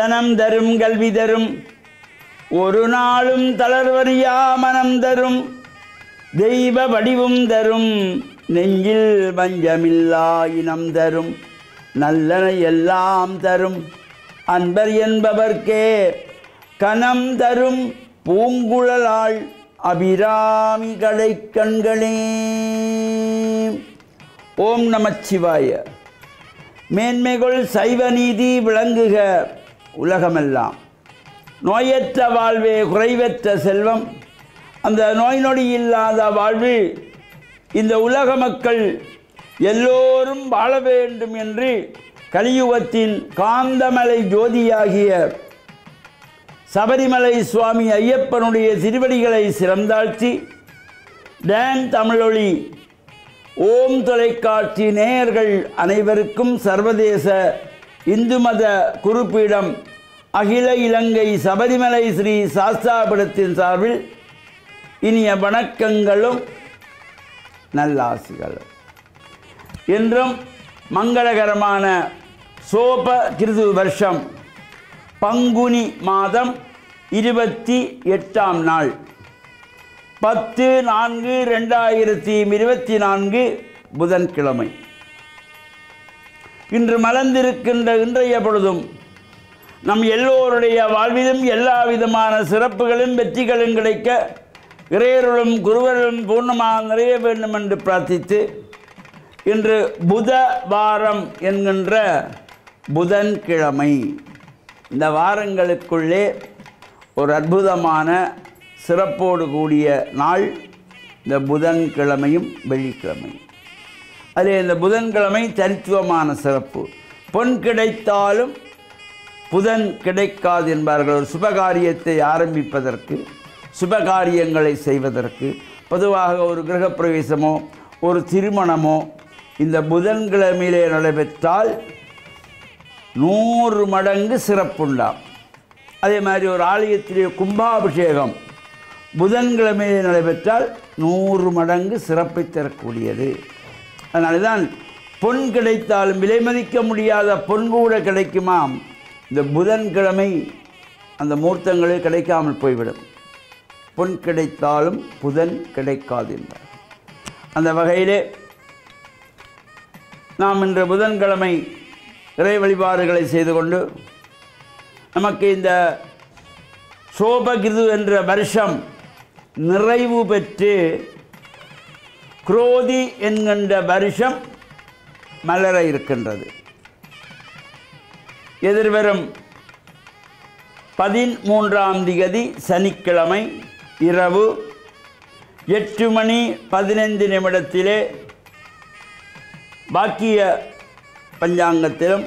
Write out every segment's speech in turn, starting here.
தனம் தரும் கல்வி தரும் ஒரு நாளும் தளர்வறியா மனம் தரும் தெய்வ வடிவும் தரும் நெஞ்சில் பஞ்சமில்லா இனம் தரும் நல்லன எல்லாம் தரும் அன்பர் என்பவர்க்கே கனம் தரும் பூங்குழலாள் அபிராமி கடை கண்களே ஓம் நமச்சிவாய மேன்மைகள் சைவ நீதி விளங்குக உலகமெல்லாம் நோயற்ற வாழ்வே குறைவற்ற செல்வம் அந்த நோய் நொடி இல்லாத வாழ்வு இந்த உலக மக்கள் எல்லோரும் வாழ வேண்டும் என்று கலியுகத்தின் காந்தமலை ஜோதியாகிய சபரிமலை சுவாமி ஐயப்பனுடைய திருவடிகளை சிறந்தாழ்த்தி டேன் தமிழொளி ஓம் தொலைக்காட்சி நேயர்கள் அனைவருக்கும் சர்வதேச இந்து மத குறுப்பிடம் அகில இலங்கை சபரிமலை ஸ்ரீ சாஸ்தாபுரத்தின் சார்பில் இனிய வணக்கங்களும் நல்லாசிகளும் என்றும் மங்களகரமான சோப கிருது வருஷம் பங்குனி மாதம் இருபத்தி எட்டாம் நாள் பத்து நான்கு ரெண்டாயிரத்தி இருபத்தி நான்கு புதன்கிழமை இன்று மலர்ந்திருக்கின்ற இன்றைய பொழுதும் நம் எல்லோருடைய வாழ்விலும் எல்லா விதமான சிறப்புகளும் வெற்றிகளும் கிடைக்க இறையர்களும் குருவர்களும் பூர்ணமாக நிறைய வேண்டும் என்று பிரார்த்தித்து இன்று புத வாரம் என்கின்ற புதன்கிழமை இந்த வாரங்களுக்குள்ளே ஒரு அற்புதமான சிறப்போடு கூடிய நாள் இந்த புதன்கிழமையும் வெள்ளிக்கிழமையும் அதே இந்த புதன்கிழமை தனித்துவமான சிறப்பு பொன் கிடைத்தாலும் புதன் கிடைக்காது என்பார்கள் ஒரு சுபகாரியத்தை ஆரம்பிப்பதற்கு சுபகாரியங்களை செய்வதற்கு பொதுவாக ஒரு கிரகப்பிரவேசமோ ஒரு திருமணமோ இந்த புதன்கிழமையிலே நடைபெற்றால் நூறு மடங்கு சிறப்புண்டாம் அதே மாதிரி ஒரு ஆலயத்திலே கும்பாபிஷேகம் புதன்கிழமையிலே நடைபெற்றால் நூறு மடங்கு சிறப்பை தரக்கூடியது அதனால தான் பொன் கிடைத்தாலும் விலை மதிக்க முடியாத பொன் கூட கிடைக்குமாம் இந்த புதன்கிழமை அந்த மூர்த்தங்களே கிடைக்காமல் போய்விடும் பொன் கிடைத்தாலும் புதன் கிடைக்காது என்றார் அந்த வகையிலே நாம் இன்று புதன்கிழமை இறை வழிபாடுகளை செய்து கொண்டு நமக்கு இந்த சோபகிது என்ற வருஷம் நிறைவு பெற்று குரோதி என்கின்ற வருஷம் மலர இருக்கின்றது எதிர்வரும் பதிமூன்றாம் திகதி சனிக்கிழமை இரவு எட்டு மணி பதினைந்து நிமிடத்திலே பாக்கிய பஞ்சாங்கத்திலும்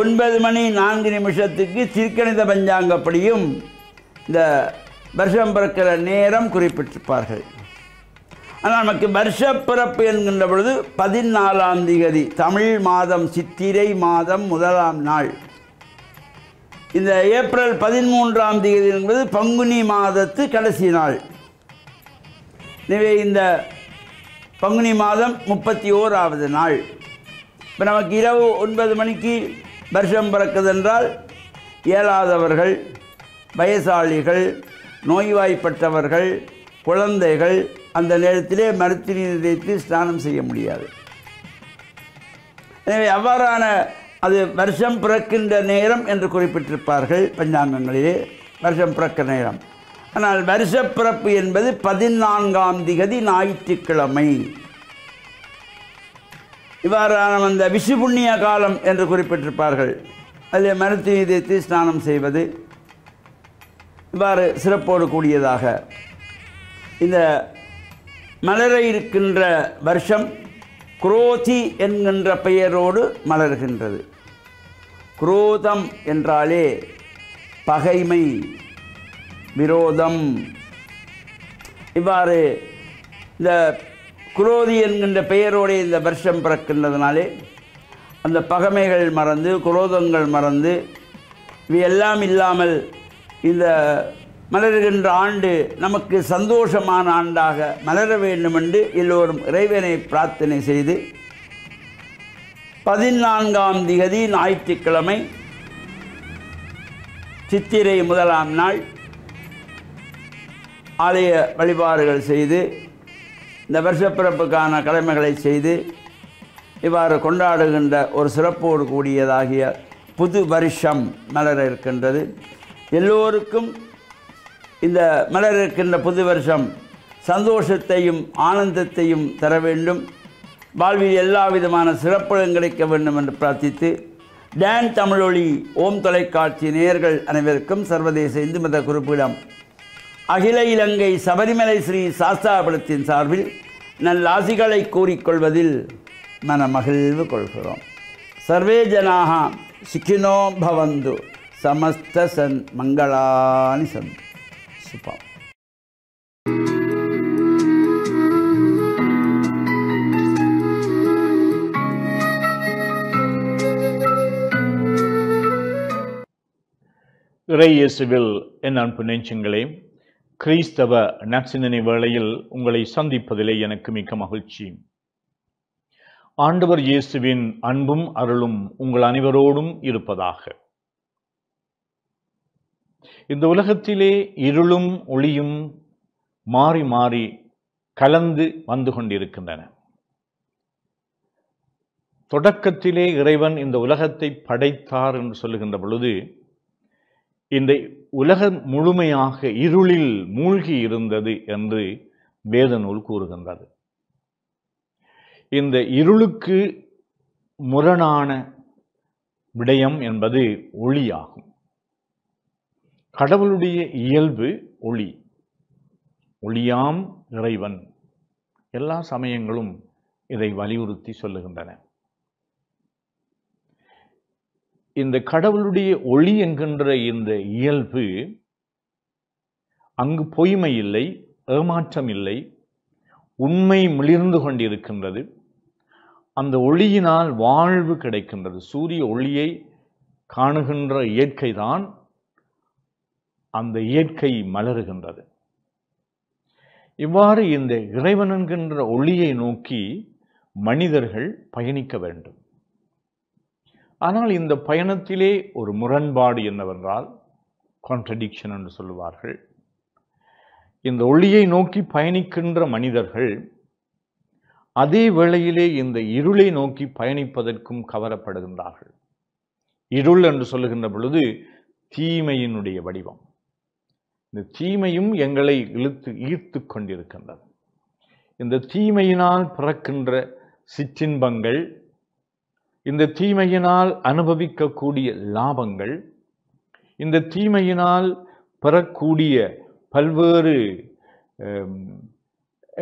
ஒன்பது மணி நான்கு நிமிஷத்துக்கு திருக்கணித பஞ்சாங்கப்படியும் இந்த வருஷம் பிறக்கிற நேரம் குறிப்பிட்டிருப்பார்கள் ஆனால் நமக்கு வருஷப்பிறப்பு என்கின்ற பொழுது பதினாலாம் திகதி தமிழ் மாதம் சித்திரை மாதம் முதலாம் நாள் இந்த ஏப்ரல் பதிமூன்றாம் தேதி என்பது பங்குனி மாதத்து கடைசி நாள் எனவே இந்த பங்குனி மாதம் முப்பத்தி ஓராவது நாள் இப்போ நமக்கு இரவு ஒன்பது மணிக்கு வருஷம் பிறக்குதென்றால் இயலாதவர்கள் வயசாளிகள் நோய்வாய்ப்பட்டவர்கள் குழந்தைகள் அந்த நேரத்திலே மரத்தினீர் தேய்த்து ஸ்நானம் செய்ய முடியாது எனவே அவ்வாறான அது வருஷம் பிறக்கின்ற நேரம் என்று குறிப்பிட்டிருப்பார்கள் பஞ்சாங்கங்களிலே வருஷம் பிறக்க நேரம் ஆனால் பிறப்பு என்பது பதினான்காம் திகதி ஞாயிற்றுக்கிழமை இவ்வாறான அந்த விஷு புண்ணிய காலம் என்று குறிப்பிட்டிருப்பார்கள் அதில் மருத்துவ தேய்த்து ஸ்நானம் செய்வது இவ்வாறு சிறப்போடு கூடியதாக இந்த மலர இருக்கின்ற வருஷம் குரோதி என்கின்ற பெயரோடு மலர்கின்றது குரோதம் என்றாலே பகைமை விரோதம் இவ்வாறு இந்த குரோதி என்கின்ற பெயரோடு இந்த வருஷம் பிறக்கின்றதுனாலே அந்த பகைமைகள் மறந்து குரோதங்கள் மறந்து இவையெல்லாம் இல்லாமல் இந்த மலருகின்ற ஆண்டு நமக்கு சந்தோஷமான ஆண்டாக மலர வேண்டும் என்று எல்லோரும் இறைவனை பிரார்த்தனை செய்து பதினான்காம் திகதி ஞாயிற்றுக்கிழமை சித்திரை முதலாம் நாள் ஆலய வழிபாடுகள் செய்து இந்த வருஷப்பிறப்புக்கான கடமைகளை செய்து இவ்வாறு கொண்டாடுகின்ற ஒரு சிறப்போடு கூடியதாகிய புது வருஷம் மலர இருக்கின்றது எல்லோருக்கும் இந்த மலர் இருக்கின்ற புது வருஷம் சந்தோஷத்தையும் ஆனந்தத்தையும் தர வேண்டும் வாழ்வில் எல்லா விதமான சிறப்புகளும் கிடைக்க வேண்டும் என்று பிரார்த்தித்து டேன் தமிழொலி ஓம் தொலைக்காட்சி நேயர்கள் அனைவருக்கும் சர்வதேச இந்து மத குறிப்பிடம் அகில இலங்கை சபரிமலை ஸ்ரீ சாஸ்தாபுரத்தின் சார்பில் நல்லாசிகளை கூறிக்கொள்வதில் மகிழ்வு கொள்கிறோம் சர்வே ஜனாக சிக்கினோ பவந்து சமஸ்த சன் மங்களானி சந்தி Super. இறையேசுவில் என் அன்பு நெஞ்சங்களே கிறிஸ்தவ நற்சிந்தனை வேளையில் உங்களை சந்திப்பதிலே எனக்கு மிக்க மகிழ்ச்சி ஆண்டவர் இயேசுவின் அன்பும் அருளும் உங்கள் அனைவரோடும் இருப்பதாக இந்த உலகத்திலே இருளும் ஒளியும் மாறி மாறி கலந்து வந்து கொண்டிருக்கின்றன தொடக்கத்திலே இறைவன் இந்த உலகத்தை படைத்தார் என்று சொல்லுகின்ற பொழுது இந்த உலகம் முழுமையாக இருளில் மூழ்கி இருந்தது என்று வேத நூல் கூறுகின்றது இந்த இருளுக்கு முரணான விடயம் என்பது ஒளியாகும் கடவுளுடைய இயல்பு ஒளி ஒளியாம் இறைவன் எல்லா சமயங்களும் இதை வலியுறுத்தி சொல்லுகின்றன இந்த கடவுளுடைய ஒளி என்கின்ற இந்த இயல்பு அங்கு பொய்மை இல்லை ஏமாற்றம் இல்லை உண்மை மிளிர்ந்து கொண்டிருக்கின்றது அந்த ஒளியினால் வாழ்வு கிடைக்கின்றது சூரிய ஒளியை காணுகின்ற இயற்கை தான் அந்த இயற்கை மலருகின்றது இவ்வாறு இந்த இறைவன் என்கின்ற ஒளியை நோக்கி மனிதர்கள் பயணிக்க வேண்டும் ஆனால் இந்த பயணத்திலே ஒரு முரண்பாடு என்னவென்றால் கான்ட்ரடிக்ஷன் என்று சொல்லுவார்கள் இந்த ஒளியை நோக்கி பயணிக்கின்ற மனிதர்கள் அதே வேளையிலே இந்த இருளை நோக்கி பயணிப்பதற்கும் கவரப்படுகின்றார்கள் இருள் என்று சொல்லுகின்ற பொழுது தீமையினுடைய வடிவம் இந்த தீமையும் எங்களை இழுத்து ஈர்த்து கொண்டிருக்கின்றது இந்த தீமையினால் பிறக்கின்ற சிற்றின்பங்கள் இந்த தீமையினால் அனுபவிக்கக்கூடிய லாபங்கள் இந்த தீமையினால் பெறக்கூடிய பல்வேறு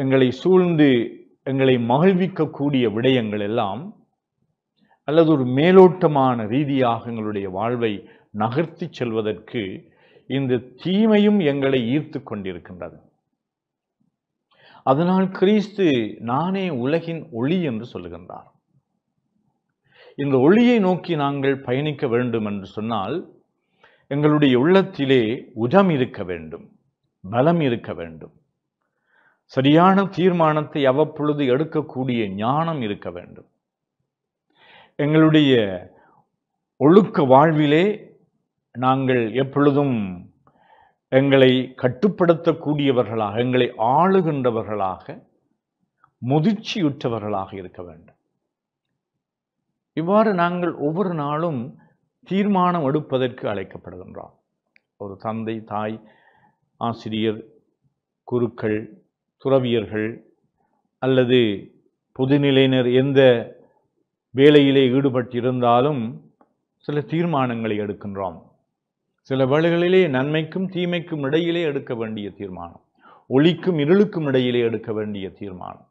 எங்களை சூழ்ந்து எங்களை மகிழ்விக்கக்கூடிய விடயங்கள் எல்லாம் அல்லது ஒரு மேலோட்டமான ரீதியாக எங்களுடைய வாழ்வை நகர்த்தி செல்வதற்கு இந்த தீமையும் எங்களை ஈர்த்து கொண்டிருக்கின்றது அதனால் கிறிஸ்து நானே உலகின் ஒளி என்று சொல்லுகின்றார் இந்த ஒளியை நோக்கி நாங்கள் பயணிக்க வேண்டும் என்று சொன்னால் எங்களுடைய உள்ளத்திலே உதம் இருக்க வேண்டும் பலம் இருக்க வேண்டும் சரியான தீர்மானத்தை அவ்வப்பொழுது எடுக்கக்கூடிய ஞானம் இருக்க வேண்டும் எங்களுடைய ஒழுக்க வாழ்விலே நாங்கள் எப்பொழுதும் எங்களை கட்டுப்படுத்தக்கூடியவர்களாக எங்களை ஆளுகின்றவர்களாக முதிர்ச்சியுற்றவர்களாக இருக்க வேண்டும் இவ்வாறு நாங்கள் ஒவ்வொரு நாளும் தீர்மானம் எடுப்பதற்கு அழைக்கப்படுகின்றோம் ஒரு தந்தை தாய் ஆசிரியர் குருக்கள் துறவியர்கள் அல்லது பொதுநிலையினர் எந்த வேலையிலே ஈடுபட்டிருந்தாலும் சில தீர்மானங்களை எடுக்கின்றோம் சில வேளைகளிலே நன்மைக்கும் தீமைக்கும் இடையிலே எடுக்க வேண்டிய தீர்மானம் ஒளிக்கும் இருளுக்கும் இடையிலே எடுக்க வேண்டிய தீர்மானம்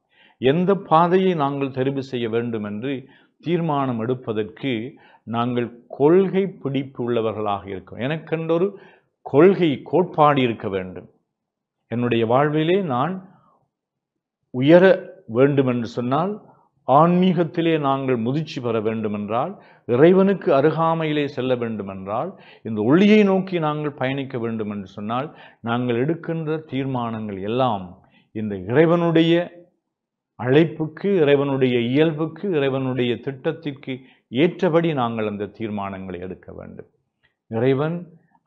எந்த பாதையை நாங்கள் தெரிவு செய்ய வேண்டும் என்று தீர்மானம் எடுப்பதற்கு நாங்கள் கொள்கை பிடிப்பு உள்ளவர்களாக இருக்கும் எனக்கென்றொரு கொள்கை கோட்பாடு இருக்க வேண்டும் என்னுடைய வாழ்விலே நான் உயர வேண்டும் என்று சொன்னால் ஆன்மீகத்திலே நாங்கள் முதிர்ச்சி பெற வேண்டுமென்றால் இறைவனுக்கு அருகாமையிலே செல்ல வேண்டுமென்றால் இந்த ஒளியை நோக்கி நாங்கள் பயணிக்க வேண்டும் என்று சொன்னால் நாங்கள் எடுக்கின்ற தீர்மானங்கள் எல்லாம் இந்த இறைவனுடைய அழைப்புக்கு இறைவனுடைய இயல்புக்கு இறைவனுடைய திட்டத்திற்கு ஏற்றபடி நாங்கள் அந்த தீர்மானங்களை எடுக்க வேண்டும் இறைவன்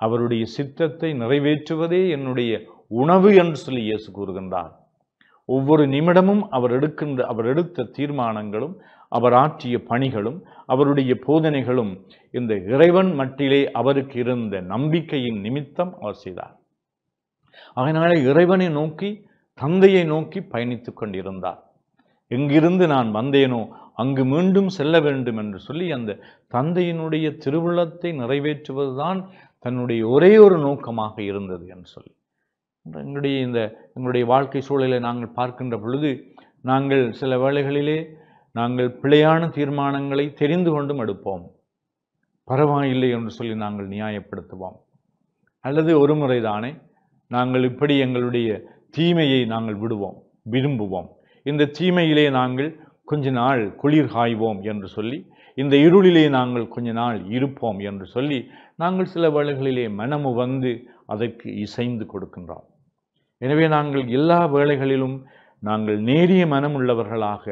அவருடைய சித்தத்தை நிறைவேற்றுவதே என்னுடைய உணவு என்று சொல்லி இயேசு கூறுகின்றார் ஒவ்வொரு நிமிடமும் அவர் எடுக்கின்ற அவர் எடுத்த தீர்மானங்களும் அவர் ஆற்றிய பணிகளும் அவருடைய போதனைகளும் இந்த இறைவன் மட்டிலே அவருக்கு இருந்த நம்பிக்கையின் நிமித்தம் அவர் செய்தார் அதனால இறைவனை நோக்கி தந்தையை நோக்கி பயணித்து கொண்டிருந்தார் எங்கிருந்து நான் வந்தேனோ அங்கு மீண்டும் செல்ல வேண்டும் என்று சொல்லி அந்த தந்தையினுடைய திருவிழத்தை நிறைவேற்றுவதுதான் தன்னுடைய ஒரே ஒரு நோக்கமாக இருந்தது என்று சொல்லி எங்களுடைய இந்த எங்களுடைய வாழ்க்கை சூழலை நாங்கள் பார்க்கின்ற பொழுது நாங்கள் சில வேளைகளிலே நாங்கள் பிழையான தீர்மானங்களை தெரிந்து கொண்டும் எடுப்போம் பரவாயில்லை என்று சொல்லி நாங்கள் நியாயப்படுத்துவோம் அல்லது ஒரு முறை தானே நாங்கள் இப்படி எங்களுடைய தீமையை நாங்கள் விடுவோம் விரும்புவோம் இந்த தீமையிலே நாங்கள் கொஞ்ச நாள் குளிர் காய்வோம் என்று சொல்லி இந்த இருளிலே நாங்கள் கொஞ்ச நாள் இருப்போம் என்று சொல்லி நாங்கள் சில வேளைகளிலே மனமு வந்து அதற்கு இசைந்து கொடுக்கின்றோம் எனவே நாங்கள் எல்லா வேளைகளிலும் நாங்கள் நேரிய மனம் உள்ளவர்களாக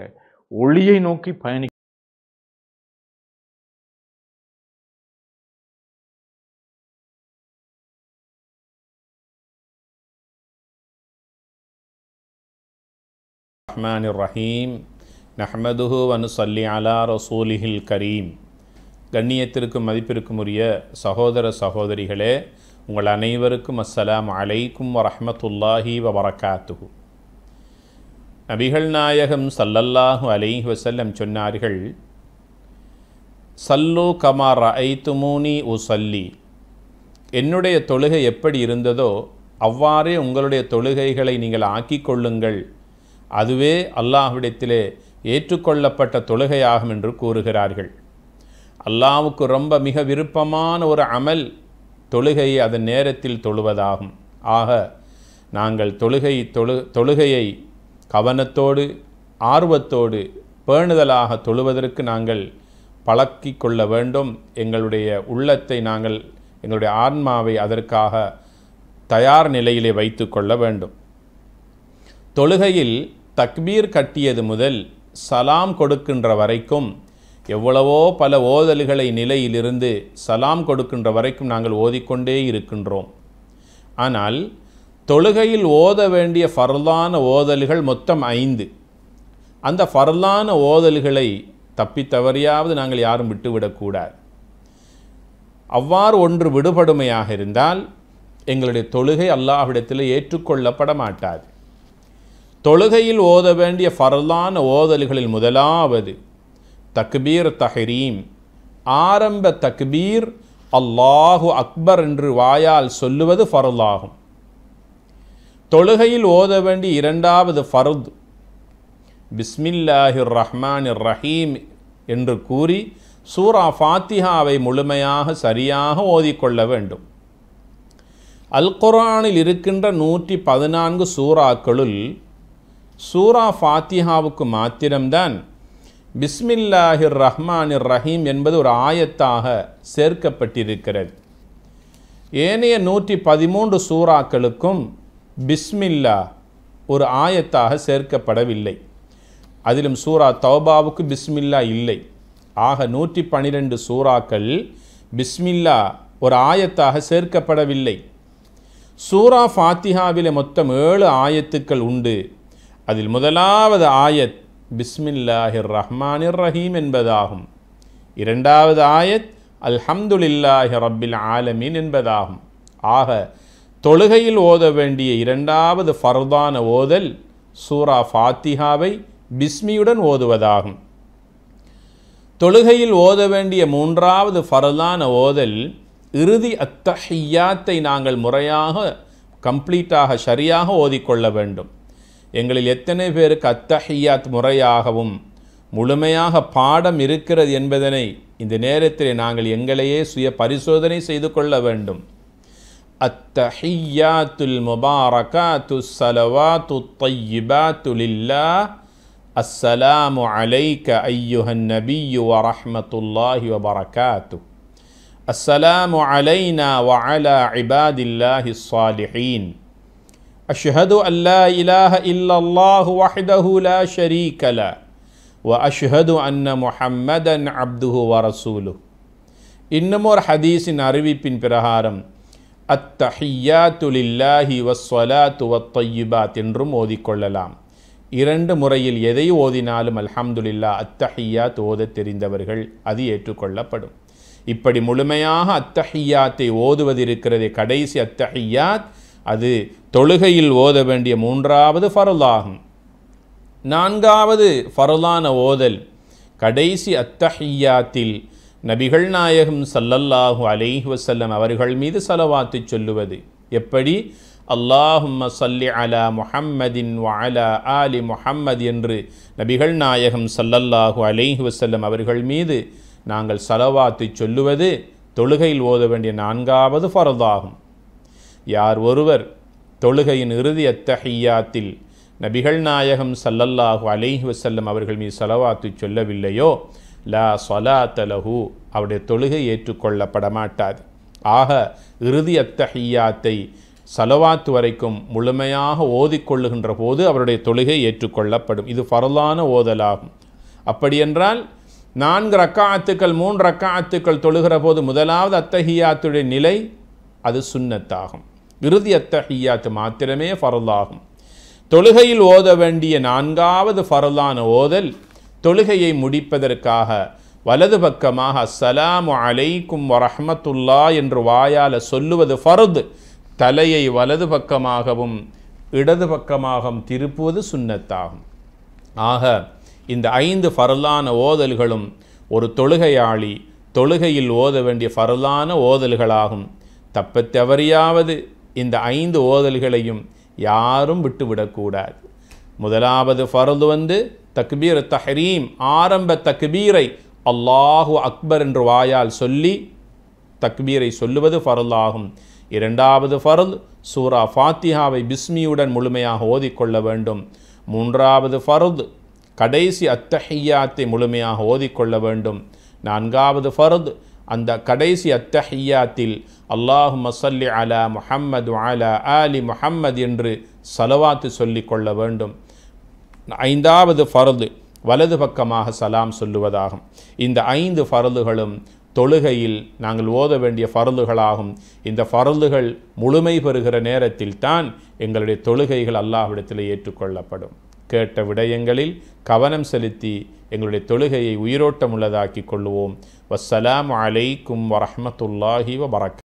ஒளியை நோக்கி பயணி الرحمن ரஹீம் نحمده ونصلي அலா ரசூலிஹில் கரீம் கண்ணியத்திற்கும் மதிப்பிற்கும் உரிய சகோதர சகோதரிகளே உங்கள் அனைவருக்கும் அஸ்ஸலாம் அலைக்கும் வரமத்துல்லாஹி வபரகாத்துஹு நபிகள் நாயகம் சல்லல்லாஹு அலைஹி வசல்லம் சொன்னார்கள் சல்லு கமார் ஐத்துமூனி உ சல்லி என்னுடைய தொழுகை எப்படி இருந்ததோ அவ்வாறே உங்களுடைய தொழுகைகளை நீங்கள் ஆக்கிக் கொள்ளுங்கள் அதுவே அல்லாஹ்விடத்திலே ஏற்றுக்கொள்ளப்பட்ட தொழுகையாகும் என்று கூறுகிறார்கள் அல்லாவுக்கு ரொம்ப மிக விருப்பமான ஒரு அமல் தொழுகை அதன் நேரத்தில் தொழுவதாகும் ஆக நாங்கள் தொழுகை தொழு தொழுகையை கவனத்தோடு ஆர்வத்தோடு பேணுதலாக தொழுவதற்கு நாங்கள் பழக்கி கொள்ள வேண்டும் எங்களுடைய உள்ளத்தை நாங்கள் எங்களுடைய ஆன்மாவை அதற்காக தயார் நிலையிலே வைத்து கொள்ள வேண்டும் தொழுகையில் தக்பீர் கட்டியது முதல் சலாம் கொடுக்கின்ற வரைக்கும் எவ்வளவோ பல ஓதல்களை நிலையிலிருந்து சலாம் கொடுக்கின்ற வரைக்கும் நாங்கள் ஓதிக்கொண்டே இருக்கின்றோம் ஆனால் தொழுகையில் ஓத வேண்டிய ஃபர்லான ஓதல்கள் மொத்தம் ஐந்து அந்த ஃபர்லான ஓதல்களை தப்பி தவறியாவது நாங்கள் யாரும் விட்டுவிடக்கூடாது அவ்வாறு ஒன்று விடுபடுமையாக இருந்தால் எங்களுடைய தொழுகை அல்லாஹ்விடத்தில் ஏற்றுக்கொள்ளப்பட மாட்டாது தொழுகையில் ஓத வேண்டிய ஃபர்லான ஓதல்களில் முதலாவது தக்பீர் தஹரீம் ஆரம்ப தக்பீர் அல்லாஹு அக்பர் என்று வாயால் சொல்லுவது ஃபருதாகும் தொழுகையில் ஓத வேண்டிய இரண்டாவது ஃபருத் பிஸ்மில்லாஹிர் ரஹ்மான் ரஹீம் என்று கூறி சூரா ஃபாத்திஹாவை முழுமையாக சரியாக ஓதிக்கொள்ள வேண்டும் அல் குரானில் இருக்கின்ற நூற்றி பதினான்கு சூறாக்களுள் சூரா ஃபாத்திஹாவுக்கு மாத்திரம்தான் பிஸ்மில்லாஹிர் ரஹ்மானிர் ரஹீம் என்பது ஒரு ஆயத்தாக சேர்க்கப்பட்டிருக்கிறது ஏனைய நூற்றி பதிமூன்று சூறாக்களுக்கும் பிஸ்மில்லா ஒரு ஆயத்தாக சேர்க்கப்படவில்லை அதிலும் சூரா தௌபாவுக்கு பிஸ்மில்லா இல்லை ஆக நூற்றி பன்னிரெண்டு சூறாக்கள் பிஸ்மில்லா ஒரு ஆயத்தாக சேர்க்கப்படவில்லை சூரா ஃபாத்திஹாவில் மொத்தம் ஏழு ஆயத்துக்கள் உண்டு அதில் முதலாவது ஆயத் பிஸ்மில்லாஹிர் ரஹ்மானிர் ரஹீம் என்பதாகும் இரண்டாவது ஆயத் அல்ஹம்துலில்லாஹி ரப்பில் ஆலமீன் என்பதாகும் ஆக தொழுகையில் ஓத வேண்டிய இரண்டாவது ஃபர்தான ஓதல் சூரா ஃபாத்திஹாவை பிஸ்மியுடன் ஓதுவதாகும் தொழுகையில் ஓத வேண்டிய மூன்றாவது ஃபர்தான ஓதல் இறுதி அத்தஹியாத்தை நாங்கள் முறையாக கம்ப்ளீட்டாக சரியாக ஓதிக்கொள்ள வேண்டும் எங்களில் எத்தனை பேருக்கு அத்தஹியாத் முறையாகவும் முழுமையாக பாடம் இருக்கிறது என்பதனை இந்த நேரத்தில் நாங்கள் எங்களையே சுய பரிசோதனை செய்து கொள்ள வேண்டும் அத்தஹியாத்துல் முபாரகாத்து சலவாத்து தையிபாத்துலில்லா அஸ்ஸலாமு அலைக்க ஐயுஹன் நபியு வரஹமத்துல்லாஹி வபரகாத்து அஸ்ஸலாமு அலைனா அலா இபாதில்லாஹி சாலிஹீன் أشهد أن لا إله إلا الله وحده لا شريك له وأشهد أن محمدا عبده ورسوله இன்னும் ஒரு ஹதீஸின் அறிவிப்பின் பிரகாரம் அத்தஹியாத்து லில்லாஹி வஸ்வலாத்து வத்தொய்யுபாத் என்றும் ஓதிக்கொள்ளலாம் இரண்டு முறையில் எதை ஓதினாலும் அல்ஹம்துலில்லா அத்தஹியாத் ஓத தெரிந்தவர்கள் அது ஏற்றுக்கொள்ளப்படும் இப்படி முழுமையாக அத்தஹியாத்தை ஓதுவதிருக்கிறதே கடைசி அத்தஹியாத் அது தொழுகையில் ஓத வேண்டிய மூன்றாவது ஃபருலாகும் நான்காவது ஃபருலான ஓதல் கடைசி அத்தஹியாத்தில் நபிகள் நாயகம் சல்லல்லாஹு அலைஹி வசல்லம் அவர்கள் மீது செலவாத்து சொல்லுவது எப்படி அல்லாஹும்ம சல்லி அலா முஹம்மதின் வாலா ஆலி முஹம்மது என்று நபிகள் நாயகம் சல்லல்லாஹு அலைஹி வசல்லம் அவர்கள் மீது நாங்கள் செலவாத்து சொல்லுவது தொழுகையில் ஓத வேண்டிய நான்காவது ஃபரதாகும் யார் ஒருவர் தொழுகையின் இறுதி அத்தஹியாத்தில் நபிகள் நாயகம் சல்லல்லாஹு அலைஹி வசல்லம் அவர்கள் மீது சலவாத்து சொல்லவில்லையோ லா சொலா தலஹு அவருடைய தொழுகை ஏற்றுக்கொள்ளப்பட மாட்டாது ஆக இறுதி அத்தஹியாத்தை சலவாத்து வரைக்கும் முழுமையாக ஓதிக்கொள்ளுகின்ற போது அவருடைய தொழுகை ஏற்றுக்கொள்ளப்படும் இது ஃபரலான ஓதலாகும் அப்படியென்றால் நான்கு ரக்காத்துக்கள் மூன்று ரக்காத்துக்கள் தொழுகிற போது முதலாவது அத்தஹியாத்துடைய நிலை அது சுன்னத்தாகும் இறுதி அத்தஹியாத்து மாத்திரமே ஃபரலாகும் தொழுகையில் ஓத வேண்டிய நான்காவது ஃபரலான ஓதல் தொழுகையை முடிப்பதற்காக வலது பக்கமாக அஸ்ஸலாமு அலைக்கும் வரஹமத்துல்லா என்று வாயால் சொல்லுவது ஃபரது தலையை வலது பக்கமாகவும் இடது பக்கமாகவும் திருப்புவது சுன்னத்தாகும் ஆக இந்த ஐந்து ஃபரலான ஓதல்களும் ஒரு தொழுகையாளி தொழுகையில் ஓத வேண்டிய ஃபரலான ஓதல்களாகும் தப்பத்தவறியாவது இந்த ஐந்து ஓதல்களையும் யாரும் விட்டுவிடக்கூடாது முதலாவது ஃபரது வந்து தக்பீர் தஹரீம் ஆரம்ப தக்பீரை அல்லாஹு அக்பர் என்று வாயால் சொல்லி தக்பீரை சொல்லுவது ஃபரலாகும் இரண்டாவது ஃபரல் சூரா ஃபாத்திஹாவை பிஸ்மியுடன் முழுமையாக ஓதிக்கொள்ள வேண்டும் மூன்றாவது ஃபரது கடைசி அத்தஹியாத்தை முழுமையாக ஓதிக்கொள்ள வேண்டும் நான்காவது ஃபரது அந்த கடைசி அத்தஹியாத்தில் அல்லாஹு மசல்லி அலா முஹம்மது அலா ஆலி முஹம்மது என்று சலவாத்து சொல்லி கொள்ள வேண்டும் ஐந்தாவது ஃபரது வலது பக்கமாக சலாம் சொல்லுவதாகும் இந்த ஐந்து ஃபரதுகளும் தொழுகையில் நாங்கள் ஓத வேண்டிய ஃபரதுகளாகும் இந்த ஃபரதுகள் முழுமை பெறுகிற நேரத்தில் தான் எங்களுடைய தொழுகைகள் அல்லாஹ்விடத்தில் ஏற்றுக்கொள்ளப்படும் கேட்ட விடயங்களில் கவனம் செலுத்தி எங்களுடைய தொழுகையை உயிரோட்டமுள்ளதாக்கி கொள்வோம் வசலாம் அலைக்கும் வரமத்துல்லாஹி வபரக்